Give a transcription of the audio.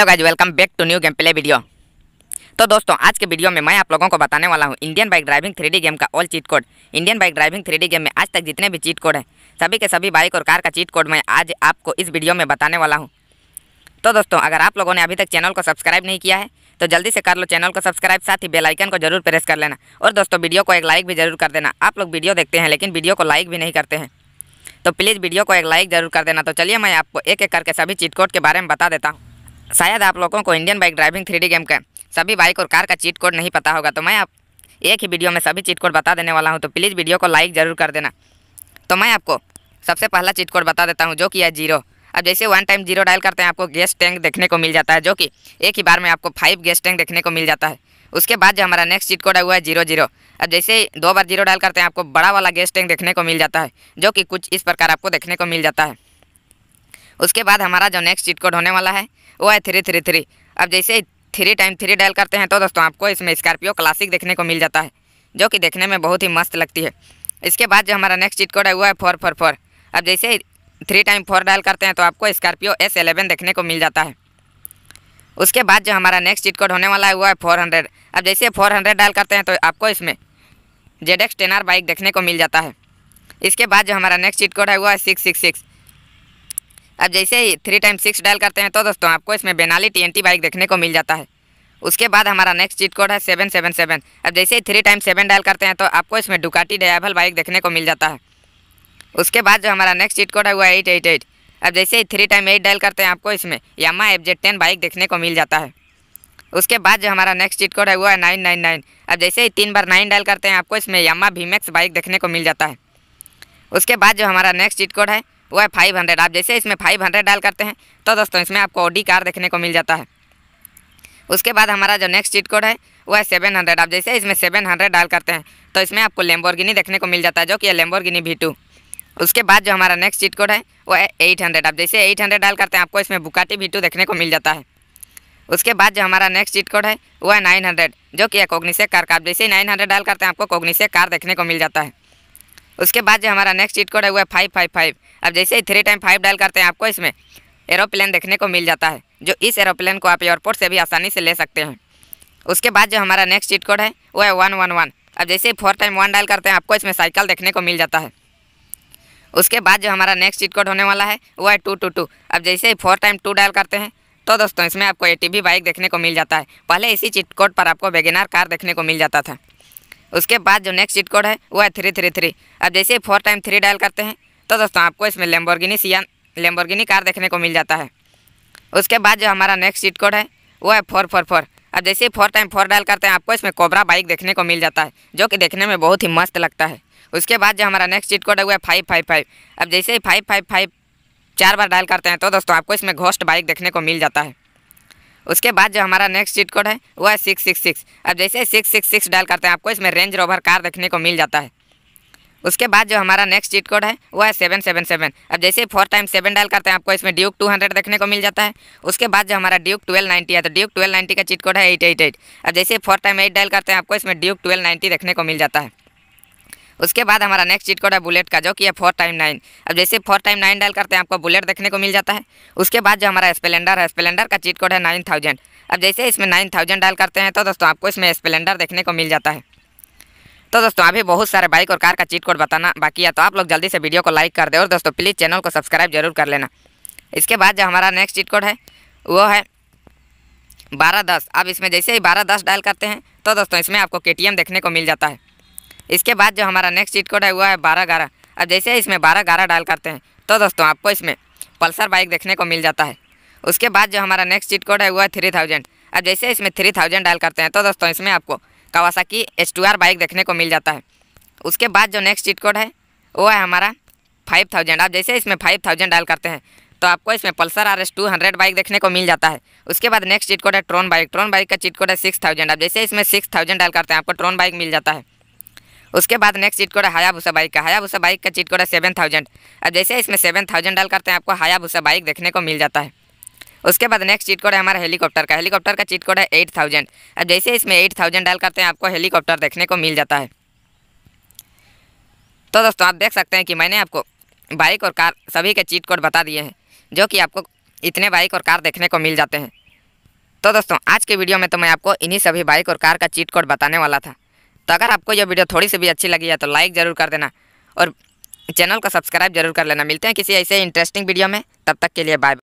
hello guys welcome back to new game play video तो दोस्तों आज के वीडियो में मैं आप लोगों को बताने वाला हूँ Indian bike driving three game का all cheat code Indian bike driving three game में आज तक जितने भी चीट कोड हैं सभी के सभी बाइक और कार का चीट कोड मैं आज आपको इस वीडियो में बताने वाला हूँ तो दोस्तों अगर आप लोगों ने अभी तक चैनल को सब्सक्राइब नहीं किया है तो जल्दी से कर लो चैनल को सब्सक्राइब साथ ही बेलाइकन को जरूर प्रेस कर लेना और दोस्तों वीडियो को एक लाइक भी जरूर कर देना आप लोग वीडियो देखते हैं लेकिन वीडियो को लाइक भी नहीं करते हैं तो प्लीज़ वीडियो को एक लाइक जरूर कर देना तो चलिए मैं आपको एक एक करके सभी चीट कोड के बारे में बता देता हूँ शायद आप लोगों को Indian bike driving three game का सभी बाइक और कार का चीट कोड नहीं पता होगा तो मैं आप एक ही वीडियो में सभी चीट कोड बता देने वाला हूँ तो प्लीज़ वीडियो को लाइक ज़रूर कर देना तो मैं आपको सबसे पहला चीट कोड बता देता हूँ जो कि है जीरो अब जैसे वन टाइम जीरो डायल करते हैं आपको गैस टैंक देखने को मिल जाता है जो कि एक ही बार में आपको फाइव गैस टैंक देखने को मिल जाता है उसके बाद जो हमारा नेक्स्ट चीट कोड है वो है जीरो जीरो अब जैसे दो बार जीरो डायल करते हैं आपको बड़ा वाला गैस टैंक देखने को मिल जाता है जो कि कुछ इस प्रकार आपको देखने को मिल जाता है उसके बाद हमारा जो नेक्स्ट चीट कोड होने वाला है है थ्री थ्री थ्री अब जैसे थ्री टाइम थ्री डायल करते हैं तो दोस्तों आपको इसमें स्कॉर्पियो क्लासिक देखने को मिल जाता है जो कि देखने में बहुत ही मस्त लगती है इसके बाद जो हमारा नेक्स्ट चीट कोड है वो है फोर फोर फोर अब जैसे थ्री टाइम फोर डायल करते हैं तो आपको स्कॉर्पियो एस एलेवन देखने को मिल जाता है उसके बाद जो हमारा नेक्स्ट चीट कोड होने वाला है वो है फोर हंड्रेड अब जैसे फोर हंड्रेड डायल करते हैं तो आपको इसमें Z X ten R bike देखने को मिल जाता है इसके बाद जो हमारा नेक्स्ट चीट कोड है वो है सिक्स सिक्स सिक्स अब जैसे ही थ्री टाइम सिक्स डायल करते हैं तो दोस्तों आपको इसमें बेनाली टी बाइक देखने को मिल जाता है उसके बाद हमारा नेक्स्ट चीट कोड है सेवन सेवन सेवन अब जैसे ही थ्री टाइम सेवन डायल करते हैं तो आपको इसमें डुकाटी डयाबल बाइक देखने को मिल जाता है उसके बाद जो हमारा नेक्स्ट चीट कोड है वो एट एट एट अब जैसे ही थ्री टाइम एट डायल करते हैं आपको इसमें Yamaha F Z ten bike देखने को मिल जाता है उसके बाद जो हमारा नेक्स्ट चीट कोड है वो है नाइन नाइन नाइन अब जैसे ही तीन बार नाइन डायल करते हैं आपको इसमें यामा भीमेक्स बाइक देखने को मिल जाता है उसके बाद जो हमारा नेक्स्ट चीट कोड है वो है फाइव हंड्रेड आप जैसे इसमें फाइव हंड्रेड डाल करते हैं तो दोस्तों इसमें आपको ओडी कार देखने को मिल जाता है उसके बाद हमारा जो नेक्स्ट चीट कोड है वो है सेवन हंड्रेड आप जैसे इसमें सेवन हंड्रेड डाल करते हैं तो इसमें आपको लेम्बोरगिनी देखने को मिल जाता है जो कि है लेम्बोर्गिनी भी टू उसके बाद जो हमारा नेक्स्ट चीट कोड है वो है एट हंड्रेड आप जैसे एट हंड्रेड डाल करते हैं आपको इसमें बुकाटी भी टू देखने को मिल जाता है उसके बाद जो हमारा नेक्स्ट चीट कोड है वो है नाइन हंड्रेड जो कि है कोग्निसे कार का आप जैसे नाइन हंड्रेड डाल करते हैं आपको कोग्निसे कार देखने को मिल जाता है उसके बाद जो हमारा नेक्स्ट चीट कोड है वो है फाइव फाइव फाइव अब जैसे ही थ्री टाइम फाइव डायल करते हैं आपको इसमें एरोप्लेन देखने को मिल जाता है जो इस एरोप्लेन को आप एयरपोर्ट से भी आसानी से ले सकते हैं उसके बाद जो हमारा नेक्स्ट चीट कोड है वो है वन वन वन अब जैसे ही फोर टाइम वन डायल करते हैं आपको इसमें साइकिल देखने को मिल जाता है उसके बाद जो हमारा नेक्स्ट चीट कोड होने वाला है वो है टू टू टू अब जैसे ही फोर टाइम टू डायल करते हैं तो दोस्तों इसमें आपको ए बाइक देखने को मिल जाता है पहले इसी चिट कोड पर आपको वेगेनार कार देखने को मिल जाता था उसके बाद जो नेक्स्ट चीट कोड है वो है थ्री थ्री थ्री अब जैसे ही फोर टाइम थ्री डायल करते हैं तो दोस्तों आपको इसमें लेम्बोर्गिनी सियान लेम्बोर्गिनी कार देखने को मिल जाता है उसके बाद जो हमारा नेक्स्ट चीट कोड है वो है फोर फोर फोर अब जैसे ही फोर टाइम फोर डायल करते हैं आपको इसमें कोबरा बाइक देखने को मिल जाता है जो कि देखने में बहुत ही मस्त लगता है उसके बाद जो हमारा नेक्स्ट चीट कोड है वो है फाइव फाइव फाइव अब जैसे ही फाइव फाइव फाइव चार बार डायल करते हैं तो दोस्तों आपको इसमें घोस्ट बाइक देखने को मिल जाता है उसके बाद जो हमारा नेक्स्ट चीट कोड है वो है सिक्स सिक्स सिक्स अब जैसे सिक्स सिक्स सिक्स डायल करते हैं आपको इसमें रेंज रोवर कार देखने को मिल जाता है उसके बाद जो हमारा नेक्स्ट चीट कोड है वो है सेवन सेवन सेवन अब जैसे फोर टाइम सेवन डायल करते हैं आपको इसमें ड्यूक टू हंड्रेड देखने को मिल जाता है उसके बाद जो हमारा ड्यूक ट्वेल्व नाइन्टी है तो ड्यूक ट्वेल्व नाइन्टी का चीट कोड है एट एट एट अब जैसे फोर टाइम एट डायल करते हैं आपको इसमें ड्यूक ट्वेल्व नाइन्टी देखने को मिल जाता है उसके बाद हमारा नेक्स्ट चीट कोड है बुलेट का जो कि है फोर टाइम नाइन अब जैसे फोर टाइम नाइन डायल करते हैं आपको बुलेट देखने को मिल जाता है उसके बाद जो हमारा स्पलेंडर है स्पलेंडर का चीट कोड है नाइन थाउजेंड अब जैसे इसमें नाइन थाउजेंड डायल करते हैं तो दोस्तों आपको इसमें स्पलेंडर देखने को मिल जाता है तो दोस्तों अभी बहुत सारे बाइक और कार का चीट कोड बताना बाकी है तो आप लोग जल्दी से वीडियो को लाइक कर दे और दोस्तों प्लीज़ चैनल को सब्सक्राइब जरूर कर लेना इसके बाद जो हमारा नेक्स्ट चीट कोड है वो है बारह दस अब इसमें जैसे ही बारह दस डायल करते हैं तो दोस्तों इसमें आपको के देखने को मिल जाता है इसके बाद जो हमारा नेक्स्ट चीट कोड है वो है बारह ग्यारह अब जैसे इसमें बारह ग्यारह डायल करते हैं तो दोस्तों आपको इसमें पल्सर बाइक देखने को मिल जाता है उसके बाद जो हमारा नेक्स्ट चीट कोड है वो है थ्री थाउजेंड अब जैसे इसमें थ्री थाउजेंड डायल करते हैं तो दोस्तों इसमें आपको की एस टू आर बाइक देखने को मिल जाता है उसके बाद जो नेक्स्ट चीट कोड है वो है हमारा फाइव थाउजेंड आप जैसे इसमें फाइव थाउजेंड डायल करते हैं तो आपको इसमें Pulsar R S two hundred bike देखने को मिल जाता है उसके बाद नेक्स्ट चीट कोड है ट्रोन बाइक ट्रोन बाइक का चीट कोड है सिक्स थाउजेंड आप जैसे इसमें सिक्स थाउजेंड डायल करते हैं आपको ट्रोन बाइक मिल जाता है उसके बाद नेक्स्ट चीट कोड है हायाभूसा बाइक का हायाभूसा बाइक का चीट कोड है सेवन थाउजेंड अब जैसे इसमें सेवन थाउजेंड डाल करते हैं आपको हायाभूसा बाइक देखने को मिल जाता है उसके बाद नेक्स्ट चीट कोड है हमारा हेलीकॉप्टर का हेलीकॉप्टर का चीट कोड है एट थाउजेंड अब जैसे इसमें एट थाउजेंड डाल करते हैं आपको हेलीकॉप्टर देखने को मिल जाता है तो दोस्तों आप देख सकते हैं कि मैंने आपको बाइक और कार सभी के चीट कोड बता दिए हैं जो कि आपको इतने बाइक और कार देखने को मिल जाते हैं तो दोस्तों आज के वीडियो में तो मैं आपको इन्हीं सभी बाइक और कार का चीट कोड बताने वाला था तो अगर आपको यह वीडियो थोड़ी सी भी अच्छी लगी है तो लाइक ज़रूर कर देना और चैनल को सब्सक्राइब जरूर कर लेना मिलते हैं किसी ऐसे इंटरेस्टिंग वीडियो में तब तक के लिए बाय